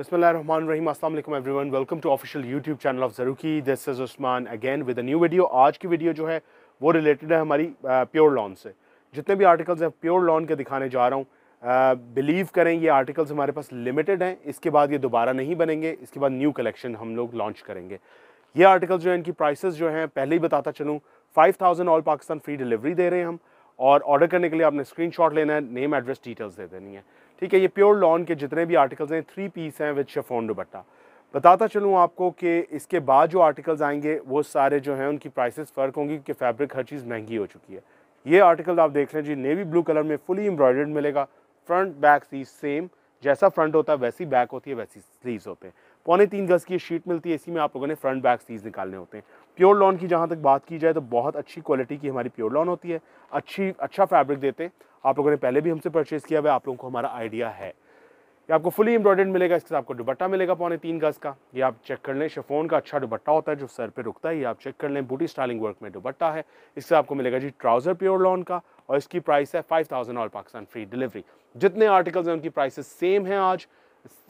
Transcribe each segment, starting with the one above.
बसमीम अल्लाम वन welcome to official YouTube channel of ज़रूकी this is Usman again with a new video आज की वीडियो जो है वो रिलेटेड है हमारी प्योर लॉन से जितने भी आर्टिकल्स हैं प्योर लॉन के दिखाने जा रहा हूँ बिलीव करें ये आर्टिकल्स हमारे पास लिमिटेड हैं इसके बाद ये दोबारा नहीं बनेंगे इसके बाद न्यू कलेक्शन हम लोग लॉन्च करेंगे ये आर्टिकल्स जो है इनकी प्राइस जो हैं पहले ही बताता चलूँ five all Pakistan free delivery दे रहे हैं हम और ऑर्डर करने के लिए आपने स्क्रीनशॉट लेना है नेम एड्रेस डिटेल्स दे देनी है ठीक है ये प्योर लॉन के जितने भी आर्टिकल्स हैं थ्री पीस हैं विद शेफोन दुबट्टा बताता चलूँ आपको कि इसके बाद जो आर्टिकल्स आएंगे वो सारे जो हैं उनकी प्राइसेस फ़र्क होंगी क्योंकि फैब्रिक हर चीज़ महंगी हो चुकी है ये आर्टिकल आप देख लें जी नेवी ब्लू कलर में फुली एम्ब्रॉयडर्ड मिलेगा फ्रंट बैक सीज सेम जैसा फ्रंट होता है वैसी बैक होती है वैसी स्लीव्स होते हैं पौने तीन गज की शीट मिलती है इसी में आप लोगों ने फ्रंट बैक सीज निकालने होते हैं प्योर लॉन की जहाँ तक बात की जाए तो बहुत अच्छी क्वालिटी की हमारी प्योर लॉन होती है अच्छी अच्छा फैब्रिक देते आप लोगों ने पहले भी हमसे परचेज़ किया हुआ आप लोगों को हमारा आइडिया है ये आपको फुली एम्ब्रॉयडर्ड मिलेगा इसके साथ आपको दुबट्टा मिलेगा पौने तीन गज का ये आप चेक कर लें शेफोन का अच्छा दुबट्टा होता है जो सर पे रुकता है ये आप चेक कर लें बूटी स्टाइलिंग वर्क में दुबट्टा है इससे आपको मिलेगा जी ट्राउज़र प्योर लॉन का और इसकी प्राइस है five thousand all Pakistan free delivery जितने आर्टिकल्स हैं उनकी प्राइसेस सेम हैं आज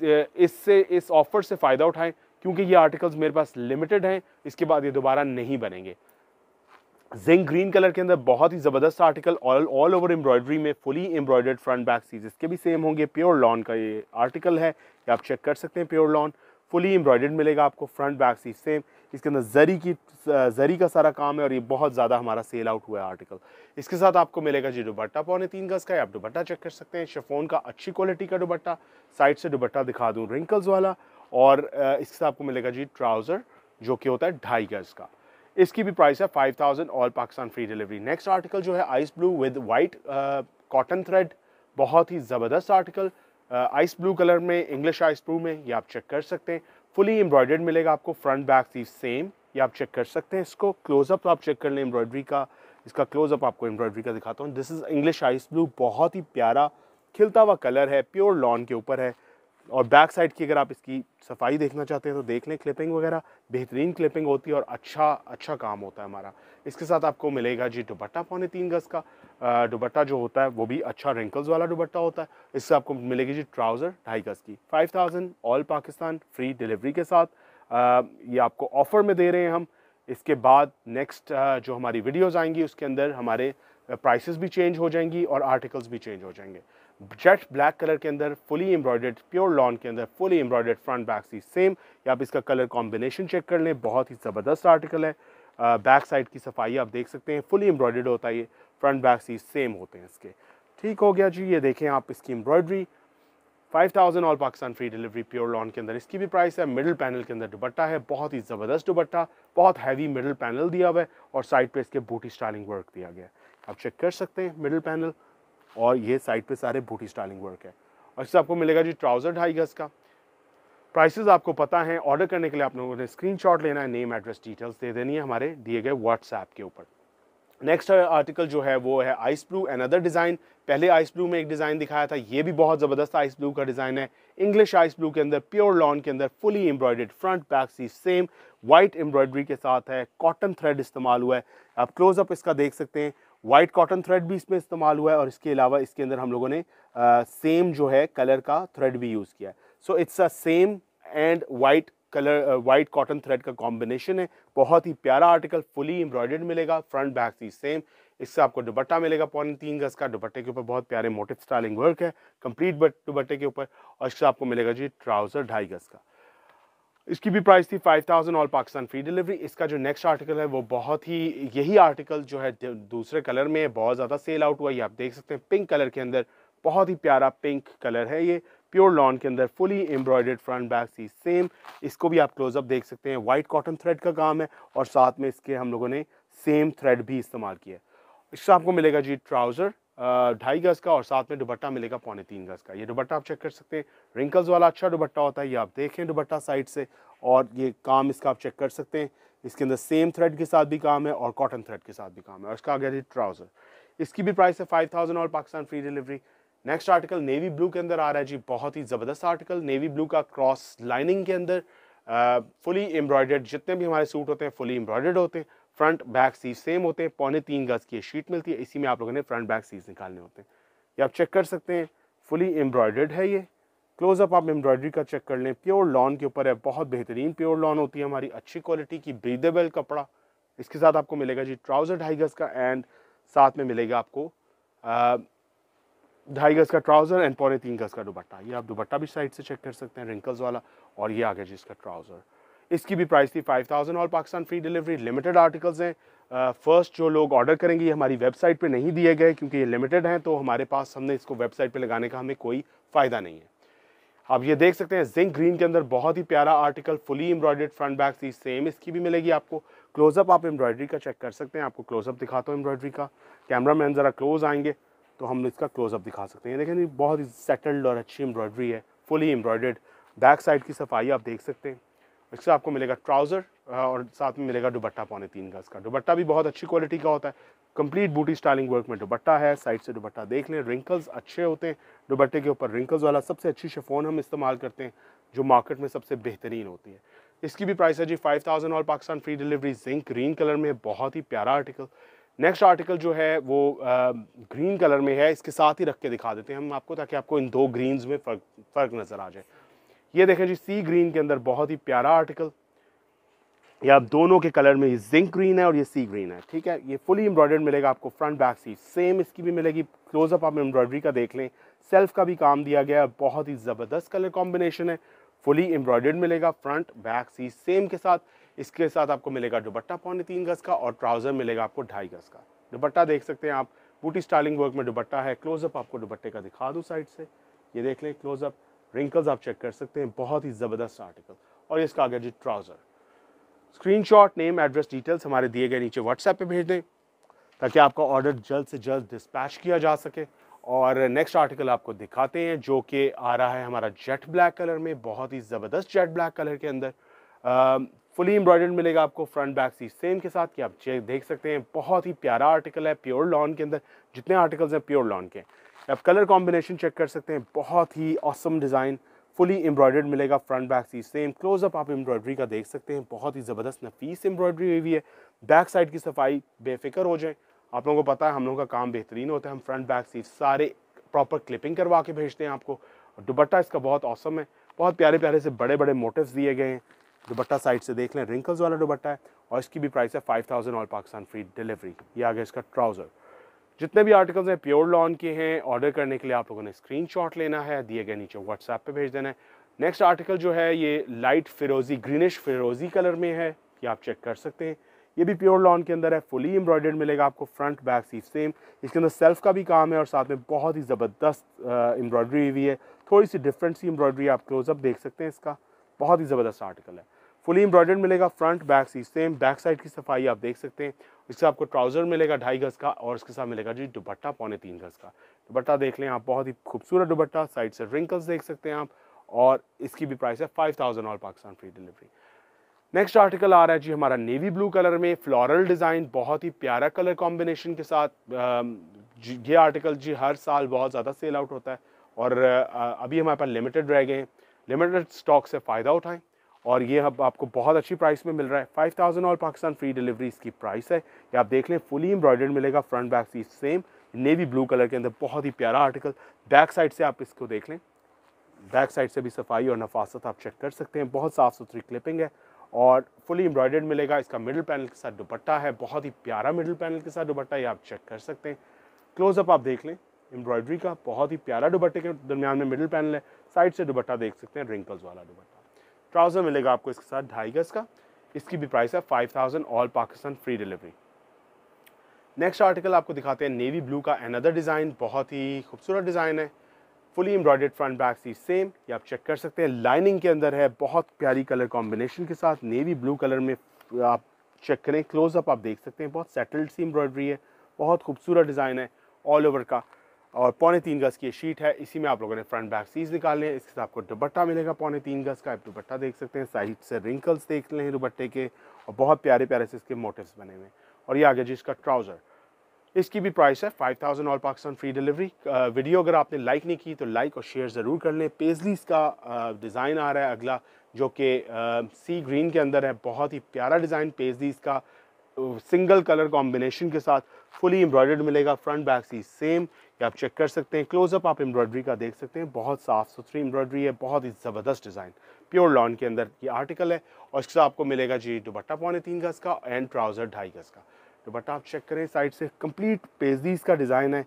इससे इस ऑफर से फ़ायदा उठाएं क्योंकि ये आर्टिकल्स मेरे पास लिमिटेड हैं इसके बाद ये दोबारा नहीं बनेंगे जिंक ग्रीन कलर के अंदर बहुत ही ज़बरदस्त article all all over embroidery में fully embroidered front back sees इसके भी सेम होंगे प्योर लॉन का ये आर्टिकल है ये आप चेक कर सकते हैं प्योर लॉन फुली एम्ब्रॉयडर्ड मिलेगा आपको फ्रंट बैक सीज सेम इसके अंदर जरी की जरी का सारा काम है और ये बहुत ज़्यादा हमारा सेल आउट हुआ है आर्टिकल इसके साथ आपको मिलेगा जी दुबट्टा पौने तीन गज का आप दुबट्टा चेक कर सकते हैं शेफोन का अच्छी क्वालिटी का दुबट्टा साइड से दुबट्टा दिखा दूँ रिंकल्स वाला और इसके साथ आपको मिलेगा जी ट्राउज़र जो कि होता है ढाई गज़ का इसकी भी प्राइस है 5000 all Pakistan free delivery next article जो है ice blue with white cotton thread बहुत ही ज़बरदस्त आर्टिकल आइस ब्लू कलर में इंग्लिश आइस ब्लू में ये आप चेक कर सकते हैं फुली एम्ब्रॉयडर्ड मिलेगा आपको फ्रंट बैक थी सेम ये आप चेक कर सकते हैं इसको क्लोजअप तो आप चेक कर लें एम्ब्रॉयडरी का इसका क्लोजअप आपको एम्ब्रॉयडरी का दिखाता हूँ this is English ice blue बहुत ही प्यारा खिलता हुआ कलर है प्योर लॉन के ऊपर है और बैक साइड की अगर आप इसकी सफाई देखना चाहते हैं तो देख लें क्लिपिंग वगैरह बेहतरीन क्लिपिंग होती है और अच्छा अच्छा काम होता है हमारा इसके साथ आपको मिलेगा जी दुबट्टा पौने तीन गज़ का दुबट्टा जो होता है वो भी अच्छा रिंकल्स वाला दुबट्टा होता है इससे आपको मिलेगी जी ट्राउज़र ढाई गज़ की five thousand all Pakistan free delivery के साथ ये आपको ऑफ़र में दे रहे हैं हम इसके बाद नेक्स्ट जो हमारी वीडियोज़ आएंगी उसके अंदर हमारे प्राइसेस भी चेंज हो जाएंगी और आर्टिकल्स भी चेंज हो जाएंगे जेट ब्लैक कलर के अंदर फुली एम्ब्रॉयडर्ड प्योर लॉन के अंदर फुली एम्ब्रॉयडर्ड फ्रंट बैक सी सेम या आप इसका कलर कॉम्बिनेशन चेक कर लें बहुत ही ज़बरदस्त आर्टिकल है बैक साइड की सफाई आप देख सकते हैं फुली एम्ब्रॉयडर्ड होता है ये फ्रंट बैक सी सेम होते हैं इसके ठीक हो गया जी ये देखें आप इसकी embroidery 5000 all Pakistan free delivery pure lawn के अंदर इसकी भी प्राइस है मिडिल पैनल के अंदर दुबट्टा है बहुत ही ज़बरदस्त दुबट्टा बहुत हैवी मिडिल पैनल दिया हुआ है और साइड पे इसके बूटी स्टाइलिंग वर्क दिया गया है आप चेक कर सकते हैं मिडिल पैनल और ये साइड पे सारे बूटी स्टाइलिंग वर्क है और इससे आपको मिलेगा जी ट्राउज़र ढाई गज़ का प्राइसेस आपको पता है ऑर्डर करने के लिए आप लोगों ने स्क्रीनशॉट लेना है नेम एड्रेस डिटेल्स दे देनी है हमारे दिए गए व्हाट्सएप के ऊपर नेक्स्ट आर्टिकल uh, जो है वो है ice blue and other design पहले आइस ब्लू में एक डिज़ाइन दिखाया था ये भी बहुत ज़बरदस्त आइस ब्लू का डिज़ाइन है इंग्लिश आइस ब्लू के अंदर प्योर लॉन के अंदर फुली एम्ब्रॉयडेड फ्रंट बैक सी सेम वाइट एम्ब्रॉयडरी के साथ है कॉटन थ्रेड इस्तेमाल हुआ है आप क्लोजअप इसका देख सकते हैं वाइट कॉटन थ्रेड भी इसमें इस्तेमाल हुआ है और इसके अलावा इसके अंदर हम लोगों ने सेम जो है कलर का थ्रेड भी यूज़ किया है so its a same and white colour white cotton thread का कॉम्बिनेशन है बहुत ही प्यारा आर्टिकल फुली एम्ब्रॉयडर्ड मिलेगा फ्रंट बैक भी सेम इससे आपको दुपट्टा मिलेगा पौने तीन गज का दुपट्टे के ऊपर बहुत प्यारे मोटिव स्टाइलिंग वर्क है कंप्लीट दुपट्टे के ऊपर और इससे आपको मिलेगा जी ट्राउज़र ढाई गज का इसकी भी प्राइस थी 5000 ऑल पाकिस्तान फ्री डिलीवरी इसका जो नेक्स्ट आर्टिकल है वो बहुत ही यही आर्टिकल जो है दूसरे कलर में बहुत ज़्यादा सेल आउट हुआ ये आप देख सकते हैं पिंक कलर के अंदर बहुत ही प्यारा पिंक कलर है ये प्योर लॉन के अंदर फुली एम्ब्रॉयडर्ड फ्रंट बैक सी सेम इसको भी आप क्लोजअप देख सकते हैं वाइट कॉटन थ्रेड का काम है और साथ में इसके हम लोगों ने सेम थ्रेड भी इस्तेमाल किया है इसका आपको मिलेगा जी ट्राउज़र ढाई गज का और साथ में दुबट्टा मिलेगा पौने तीन गज का ये दुबट्टा आप चेक कर सकते हैं रिंकल्स वाला अच्छा दुबट्टा होता है ये आप देखें दुबट्टा साइड से और ये काम इसका आप चेक कर सकते हैं इसके अंदर सेम थ्रेड के साथ भी काम है और कॉटन थ्रेड के साथ भी काम है और इसका आ गया ट्राउज़र इसकी भी प्राइस है फाइव थाउजेंड और Pakistan free delivery next article navy blue के अंदर आ रहा है जी बहुत ही ज़बरदस्त आर्टिकल नेवी ब्लू का क्रॉस लाइनिंग के अंदर फुली एम्ब्रॉयडर्ड जितने भी हमारे सूट होते हैं फुली एम्ब्रॉयडर्ड होते हैं फ्रंट बैक सीज सेम होते हैं पौने तीन गज की शीट मिलती है इसी में आप लोगों ने फ्रंट बैक सीज निकालने होते हैं ये आप चेक कर सकते हैं फुली एम्ब्रॉयडर्ड है ये क्लोजअप आप एम्ब्रॉयडरी का चेक कर लें प्योर लॉन के ऊपर है बहुत बेहतरीन प्योर लॉन होती है हमारी अच्छी क्वालिटी की ब्रीदेबल कपड़ा इसके साथ आपको मिलेगा जी ट्राउज़र ढाई गज़ का एंड साथ में मिलेगा आपको ढाई गज़ का ट्राउज़र एंड पौने तीन गज़ का दुपट्टा ये आप दुपट्टा भी साइड से चेक कर सकते हैं रिंकल्स वाला और ये आ गया जी इसका ट्राउज़र इसकी भी प्राइस थी five thousand all Pakistan free delivery limited articles हैं फर्स्ट जो लोग ऑर्डर करेंगे ये हमारी वेबसाइट पे नहीं दिए गए क्योंकि ये लिमिटेड हैं तो हमारे पास हमने इसको वेबसाइट पे लगाने का हमें कोई फ़ायदा नहीं है आप ये देख सकते हैं जिंक ग्रीन के अंदर बहुत ही प्यारा article fully embroidered front back थी सेम इसकी भी मिलेगी आपको क्लोजअप आप एम्ब्रॉयडरी का चेक कर सकते हैं आपको क्लोजअप दिखाता हूँ एम्ब्रॉयडरी का कैमरा मैन ज़रा क्लोज आएंगे तो हम इसका क्लोजअप दिखा सकते हैं देखें बहुत ही सेटल्ड और अच्छी एम्ब्रॉयडरी है फुली एम्ब्रॉयडेड बैक साइड की सफाई आप देख सकते हैं इससे आपको मिलेगा ट्राउज़र uh, और साथ में मिलेगा दुबट्टा पौने तीन गज का दुबट्टा भी बहुत अच्छी क्वालिटी का होता है कंप्लीट बूटी स्टाइलिंग वर्क में दुबट्टा है साइड से दुबट्टा देख लें रिंकल्स अच्छे होते हैं दुबट्टे के ऊपर रिंकल्स वाला सबसे अच्छी शेफोन हम इस्तेमाल करते हैं जो मार्केट में सबसे बेहतरीन होती है इसकी भी प्राइस है जी फाइव थाउजेंड और Pakistan free delivery zinc green colour में बहुत ही प्यारा आर्टिकल नेक्स्ट आर्टिकल जो है वो आ, ग्रीन कलर में है इसके साथ ही रख के दिखा देते हैं हम आपको ताकि आपको इन दो ग्रीन्स में फ़र्क फ़र्क नज़र आ जाए ये देखें जी सी ग्रीन के अंदर बहुत ही प्यारा आर्टिकल ये आप दोनों के कलर में ये जिंक ग्रीन है और ये सी ग्रीन है ठीक है ये फुली एम्ब्रॉयडर्ड मिलेगा आपको फ्रंट बैक सी सेम इसकी भी मिलेगी क्लोजअप आप एम्ब्रॉयडरी का देख लें सेल्फ का भी काम दिया गया है बहुत ही ज़बरदस्त कलर कॉम्बिनेशन है फुली एम्ब्रॉयडर्ड मिलेगा फ्रंट बैक सी सेम के साथ इसके साथ आपको मिलेगा दुबट्टा पौने तीन गज़ का और ट्राउज़र मिलेगा आपको ढाई गज़ का दुबट्टा देख सकते हैं आप बूटी स्टाइलिंग वर्क में दुबट्टा है क्लोजअप आपको दुबट्टे का दिखा दूँ साइड से ये देख लें क्लोजअप रिंकल्स आप चेक कर सकते हैं बहुत ही ज़बरदस्त आर्टिकल और इसका आ गया जी trouser screenshot name address details हमारे दिए गए नीचे व्हाट्सएप पे भेज दें ताकि आपका ऑर्डर जल्द से जल्द डिस्पैच किया जा सके और नेक्स्ट आर्टिकल आपको दिखाते हैं जो कि आ रहा है हमारा जेट ब्लैक कलर में बहुत ही ज़बरदस्त जेट ब्लैक कलर के अंदर फुली एम्ब्रॉयडर्ड मिलेगा आपको फ्रंट बैक सीट सेम के साथ कि आप चेक देख सकते हैं बहुत ही प्यारा आर्टिकल है प्योर लॉन के अंदर जितने आर्टिकल्स हैं प्योर लॉन के आप कलर कॉम्बिनेशन चेक कर सकते हैं बहुत ही औसम डिज़ाइन फुली एम्ब्रॉयडर्ड मिलेगा front back seat same close up आप एम्ब्रॉयडरी का देख सकते हैं बहुत ही ज़बरदस्त नफीस एम्ब्रॉयडरी हुई है बैक साइड की सफाई बेफिक्र हो जाए आप लोगों को पता है हम लोगों का काम बेहतरीन होता है हम फ्रंट बैक सीट सारे प्रॉपर क्लिपिंग करवा के भेजते हैं आपको दुपट्टा इसका बहुत औसम है बहुत प्यारे प्यारे से बड़े बड़े मोटिव दिए गए हैं दुपट्टा साइड से देख लें रिंकल्स वाला दुपट्टा है और इसकी भी प्राइस है five thousand all Pakistan free delivery ये आ गया इसका ट्राउज़र जितने भी आर्टिकल्स हैं प्योर लॉन के हैं ऑर्डर करने के लिए आप लोगों ने स्क्रीन लेना है दिए गए नीचे व्हाट्सएप पर भेज देना है नेक्स्ट आर्टिकल जो है ये लाइट फिरोजी ग्रीनिश फिरोजी कलर में है ये आप चेक कर सकते हैं ये भी प्योर लॉन के अंदर है फुली एम्ब्रॉयडर्ड मिलेगा आपको फ्रंट बैक सीट सेम इसके अंदर सेल्फ का भी काम है और साथ में बहुत ही ज़बरदस्त एम्ब्रॉयडरी हुई है थोड़ी सी डिफरेंट सी एम्ब्रॉयडरी आप क्लोजअप देख सकते हैं इसका बहुत ही ज़बरदस्त आर्टिकल है फुली एम्ब्रॉयडर्ड मिलेगा फ्रंट बैक सी सेम बैक साइड की सफाई आप देख सकते हैं इससे आपको ट्राउज़र मिलेगा ढाई गज़ का और इसके साथ मिलेगा जी दुपट्टा पौने तीन गज़ का दुपट्टा देख लें आप बहुत ही खूबसूरत दुपट्टा साइड से रिंकल्स देख सकते हैं आप और इसकी भी प्राइस है five thousand all Pakistan free delivery next article आ रहा है जी हमारा नेवी ब्लू कलर में फ्लोरल डिज़ाइन बहुत ही प्यारा कलर कॉम्बिनेशन के साथ ये आर्टिकल जी हर साल बहुत ज़्यादा सेल आउट होता है और अभी हमारे पास लिमिटेड रह गए हैं लिमिटेड स्टॉक से फ़ायदा उठाएं और ये अब आपको बहुत अच्छी प्राइस में मिल रहा है 5000 ऑल पाकिस्तान फ्री डिलीवरी इसकी प्राइस है ये आप देख लें फुली एम्ब्रॉयडर्ड मिलेगा फ्रंट बैक सी सेम नेवी ब्लू कलर के अंदर बहुत ही प्यारा आर्टिकल बैक साइड से आप इसको देख लें बैक साइड से भी सफाई और नफासत आप चेक कर सकते हैं बहुत साफ़ सुथरी क्लिपिंग है और फुली एम्ब्रॉयडर्ड मिलेगा इसका मिडिल पैनल के साथ दुपट्टा है बहुत ही प्यारा मिडिल पैनल के साथ दुपट्टा ये आप चेक कर सकते हैं क्लोजअप आप देख लें एम्ब्रॉयडरी का बहुत ही प्यारा दुपट्टे के दरमियान में मिडिल पैनल है साइड से दुपट्टा देख सकते हैं रिंकल्स वाला दुपट्टा ट्राउज़र मिलेगा आपको इसके साथ ढाई गज का इसकी भी प्राइस है five thousand all Pakistan free delivery next article आपको दिखाते हैं नेवी ब्लू का अनदर डिज़ाइन बहुत ही खूबसूरत डिज़ाइन है फुली एम्ब्रॉयडेड फ्रंट बैक सी सेम ये आप चेक कर सकते हैं लाइनिंग के अंदर है बहुत प्यारी कलर कॉम्बिनेशन के साथ नेवी ब्लू कलर में आप चेक करें क्लोजअप आप देख सकते हैं बहुत सेटल्ड सी एम्ब्रॉयडरी है बहुत खूबसूरत डिज़ाइन है ऑल ओवर का और पौने तीन गज की ये शीट है इसी में आप लोगों ने फ्रंट बैक सीज निकाल लें इसके साथ आपको दुपट्टा मिलेगा पौने तीन गज का आप दुपट्टा देख सकते हैं साइड से रिंकल्स देख लें दुपट्टे के और बहुत प्यारे प्यारे से इसके मोटिव्स बने हुए हैं और ये आ गया जी इसका ट्राउज़र इसकी भी प्राइस है five thousand all Pakistan free delivery video अगर आपने लाइक नहीं की तो लाइक और शेयर ज़रूर कर लें पेजली इसका डिज़ाइन आ रहा है अगला जो कि सी ग्रीन के अंदर है बहुत ही प्यारा डिज़ाइन पेजली इसका सिंगल कलर कॉम्बिनेशन के साथ फुली एम्ब्रॉयडर्ड मिलेगा फ्रंट बैक सी सेम ये आप चेक कर सकते हैं क्लोजअप आप एम्ब्रॉयडरी का देख सकते हैं बहुत साफ़ सुथरी एम्ब्रॉयडरी है बहुत ही ज़बरदस्त डिज़ाइन प्योर लॉन के अंदर ये आर्टिकल है और इसके साथ आपको मिलेगा जी दुपट्टा पौने तीन गज़ का एंड ट्राउज़र ढाई गज़ का दुपट्टा आप चेक करें साइड से कम्प्लीट पेजदीज का डिज़ाइन है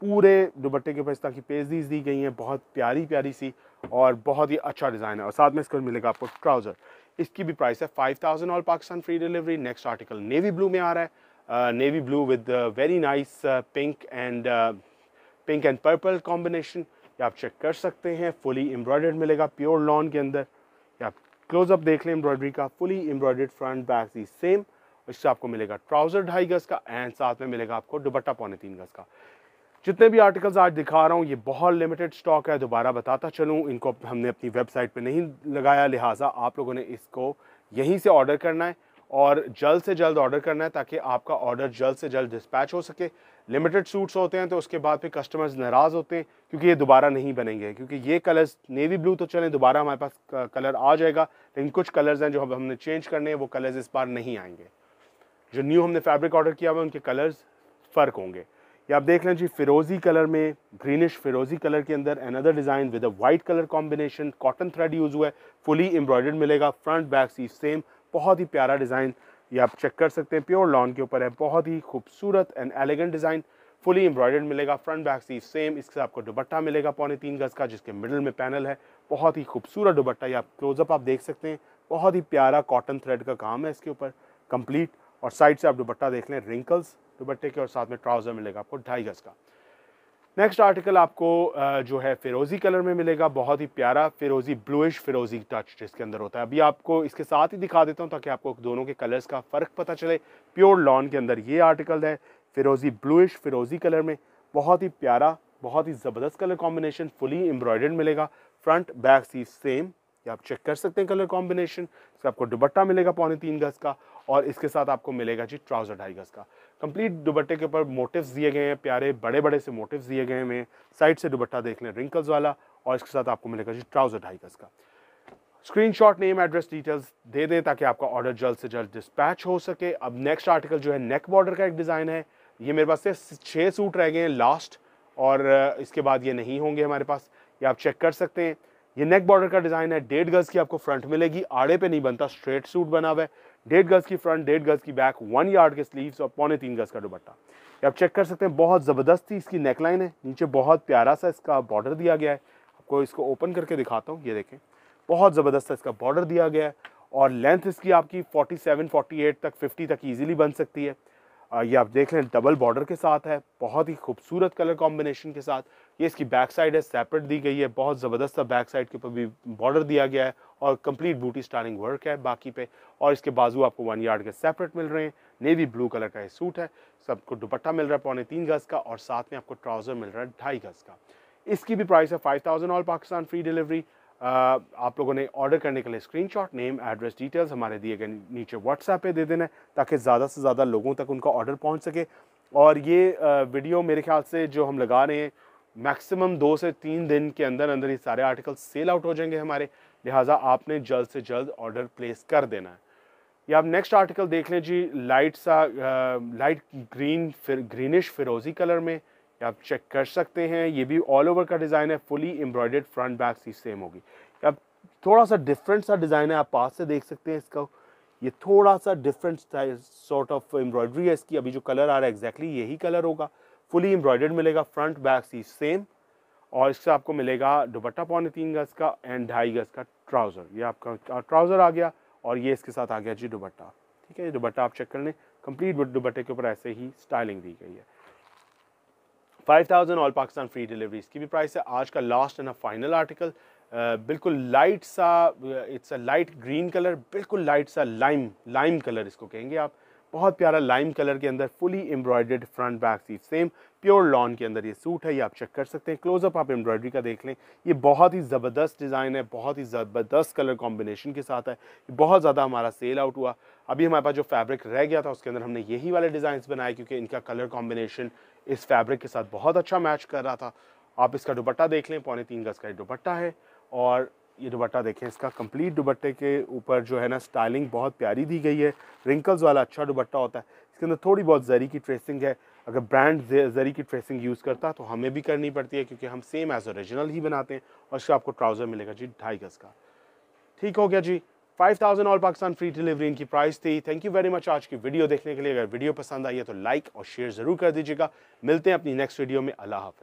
पूरे दुपट्टे के ऊपर इस तरह की पेजदीज दी गई हैं बहुत प्यारी प्यारी सी और बहुत ही अच्छा डिज़ाइन है और साथ में इसको मिलेगा आपको ट्राउज़र इसकी भी प्राइस है five thousand all Pakistan free delivery next article navy blue में आ रहा है navy blue with very nice pink and pink and purple combination ये आप चेक कर सकते हैं फुली एम्ब्रॉयडर्ड मिलेगा प्योर लॉन के अंदर या आप क्लोजअप देख लें एम्ब्रॉयडरी का fully embroidered front back the same इससे आपको मिलेगा ट्राउजर ढाई गज का एंड साथ में मिलेगा आपको दुपट्टा पौने तीन गज का जितने भी आर्टिकल्स आज दिखा रहा हूँ ये बहुत लिमिटेड स्टॉक है दोबारा बताता चलूँ इनको हमने अपनी वेबसाइट पे नहीं लगाया लिहाजा आप लोगों ने इसको यहीं से ऑर्डर करना है और जल्द से जल्द ऑर्डर करना है ताकि आपका ऑर्डर जल्द से जल्द डिस्पैच हो सके लिमिटेड सूट्स होते हैं तो उसके बाद फिर कस्टमर्स नाराज़ होते हैं क्योंकि ये दोबारा नहीं बनेंगे क्योंकि ये कलर्स नेवी ब्लू तो चलें दोबारा हमारे पास कलर आ जाएगा लेकिन कुछ कलर्स हैं जो हम हमने चेंज करने हैं वो कलर्स इस बार नहीं आएंगे जो न्यू हमने फैब्रिक ऑर्डर किया हुआ है उनके कलर्स फ़र्क होंगे ये आप देख लें जी फिरोज़ी कलर में ग्रीनिश फिरोज़ी कलर के अंदर another design with a white colour combination cotton thread use हुआ है फुली एम्ब्रॉयडर्ड मिलेगा फ्रंट बैक सीव सेम बहुत ही प्यारा डिज़ाइन ये आप चेक कर सकते हैं प्योर लॉन के ऊपर है बहुत ही खूबसूरत and elegant design fully embroidered मिलेगा फ्रंट बैक सी सेम इसके आपको दुबट्टा मिलेगा पौने तीन गज़ का जिसके मिडल में पैनल है बहुत ही खूबसूरत दुबट्टा ये आप क्लोजअप आप देख सकते हैं बहुत ही प्यारा कॉटन थ्रेड का काम है इसके ऊपर कंप्लीट और साइड से आप दुबट्टा देख लें रिंकल्स दुबट्टे के और साथ में ट्राउज़र मिलेगा आपको ढाई गज़ का नेक्स्ट आर्टिकल आपको जो है फिरोज़ी कलर में मिलेगा बहुत ही प्यारा फिरोज़ी ब्लूइश फिरोज़ी टच जिसके अंदर होता है अभी आपको इसके साथ ही दिखा देता हूँ ताकि आपको दोनों के कलर्स का फ़र्क पता चले प्योर लॉन के अंदर ये आर्टिकल है फिरोज़ी ब्लूइश फिरोज़ी कलर में बहुत ही प्यारा बहुत ही ज़बरदस्त कलर कॉम्बिनेशन फुली एम्ब्रॉयडर्ड मिलेगा फ्रंट बैक सी सेम ये आप चेक कर सकते हैं कलर कॉम्बिनेशन इसका आपको दुबट्टा मिलेगा पौने तीन गज का और इसके साथ आपको मिलेगा जी ट्राउज़र ढाई गज का कंप्लीट दुबट्टे के ऊपर मोटिव्स दिए गए हैं प्यारे बड़े बड़े से मोटिव्स दिए गए हैं साइड से दुबट्टा देख लें रिंकल्स वाला और इसके साथ आपको मिलेगा जी ट्राउज़र ढाई गज का शॉट नेम एड्रेस डिटेल्स दे दें ताकि आपका ऑर्डर जल्द से जल्द डिस्पैच हो सके अब नेक्स्ट आर्टिकल जो है नेक बॉर्डर का एक डिज़ाइन है ये मेरे पास से छः सूट रह गए हैं लास्ट और इसके बाद ये नहीं होंगे हमारे पास ये आप चेक कर सकते हैं ये नेक बॉर्डर का डिज़ाइन है डेढ़ गज़ की आपको फ्रंट मिलेगी आड़े पे नहीं बनता स्ट्रेट सूट बना हुआ है डेढ़ गज की फ्रंट डेढ़ गज की बैक वन यार्ड के स्लीव्स और पौने तीन गज का दुपट्टा ये आप चेक कर सकते हैं बहुत ज़बरदस्ती इसकी नेकलाइन है नीचे बहुत प्यारा सा इसका बॉर्डर दिया गया है आपको इसको ओपन करके दिखाता हूँ ये देखें बहुत ज़बरदस्त इसका बॉर्डर दिया गया है और लेंथ इसकी आपकी 47, 48 तक 50 तक इजीली बन सकती है ये आप देख लें डबल बॉर्डर के साथ है बहुत ही खूबसूरत कलर कॉम्बिनेशन के साथ ये इसकी बैक साइड है सेपरेट दी गई है बहुत ज़बरदस्त बैक साइड के ऊपर भी बॉर्डर दिया गया है और कंप्लीट बूटी स्टारिंग वर्क है बाकी पे और इसके बाजू आपको वन यार्ड के सेपरेट मिल रहे हैं नेवी ब्लू कलर का ये सूट है सबको दुपट्टा मिल रहा है पौने तीन गज़ का और साथ में आपको ट्राउज़र मिल रहा है ढाई गज़ का इसकी भी प्राइस है five thousand all Pakistan free delivery आप लोगों ने ऑर्डर करने के लिए स्क्रीनशॉट नेम एड्रेस डिटेल्स हमारे दिए गए नीचे व्हाट्सएप पे दे देना है ताकि ज़्यादा से ज़्यादा लोगों तक उनका ऑर्डर पहुँच सके और ये वीडियो मेरे ख्याल से जो हम लगा रहे हैं मैक्सिमम दो से तीन दिन के अंदर अंदर ये सारे आर्टिकल सेल आउट हो जाएंगे हमारे लिहाजा आपने जल्द से जल्द ऑर्डर प्लेस कर देना है या आप नेक्स्ट आर्टिकल देख लें जी लाइट सा लाइट ग्रीन फिर ग्रीनिश फिरोजी कलर में आप चेक कर सकते हैं ये भी ऑल ओवर का डिज़ाइन है फुली एम्ब्रॉयडर्ड फ्रंट बैक सी सेम होगी आप थोड़ा सा डिफरेंट सा डिज़ाइन है आप पास से देख सकते हैं इसका ये थोड़ा सा डिफरेंट सॉर्ट ऑफ एम्ब्रॉयडरी है इसकी अभी जो कलर आ रहा है एग्जैक्टली यही कलर होगा फुली एम्ब्रॉयडर्ड मिलेगा फ्रंट बैक सी सेम और इससे आपको मिलेगा दुपट्टा पौने तीन गज का एंड ढाई गज का ट्राउज़र ये आपका ट्राउज़र आ गया और ये इसके साथ आ गया जी दुबट्टा ठीक है ये दुबट्टा आप चेक कर लें कंप्लीट दुबट्टे के ऊपर ऐसे ही स्टाइलिंग दी गई है 5000 ऑल पाकिस्तान फ्री डिलीवरी इसकी भी प्राइस है आज का लास्ट एंड फाइनल आर्टिकल बिल्कुल लाइट सा it's a light green colour बिल्कुल लाइट सा लाइम लाइम कलर इसको कहेंगे आप बहुत प्यारा लाइम कलर के अंदर fully embroidered front back seat same pure lawn के अंदर ये सूट है ये आप चेक कर सकते हैं क्लोजअप आप एम्ब्रॉयडरी का देख लें ये बहुत ही ज़बरदस्त डिज़ाइन है बहुत ही ज़बरदस्त कलर कॉम्बिनेशन के साथ है बहुत ज़्यादा हमारा सेल आउट हुआ अभी हमारे पास जो फैब्रिक रह गया था उसके अंदर हमने यही वाले डिज़ाइन बनाए क्योंकि इनका कलर कॉम्बिनेशन इस फैब्रिक के साथ बहुत अच्छा मैच कर रहा था आप इसका दुपट्टा देख लें पौने तीन गज का दुपट्टा है और ये दुबट्टा देखें इसका कंप्लीट दुबट्टे के ऊपर जो है ना स्टाइलिंग बहुत प्यारी दी गई है रिंकल्स वाला अच्छा दुबट्टा होता है इसके अंदर थोड़ी बहुत जरी की ट्रेसिंग है अगर ब्रांड जरी की ट्रेसिंग यूज़ करता तो हमें भी करनी पड़ती है क्योंकि हम सेम एज ओरिजिनल ही बनाते हैं और इसका आपको ट्राउज़र मिलेगा जी ढाई गज़ का ठीक हो गया जी 5000 ऑल पाकिस्तान फ्री डिलीवरी इनकी प्राइस थी थैंक यू वेरी मच आज की वीडियो देखने के लिए अगर वीडियो पसंद आई है तो लाइक और शेयर ज़रूर कर दीजिएगा मिलते हैं अपनी नेक्स्ट वीडियो में अल्लाह हाफ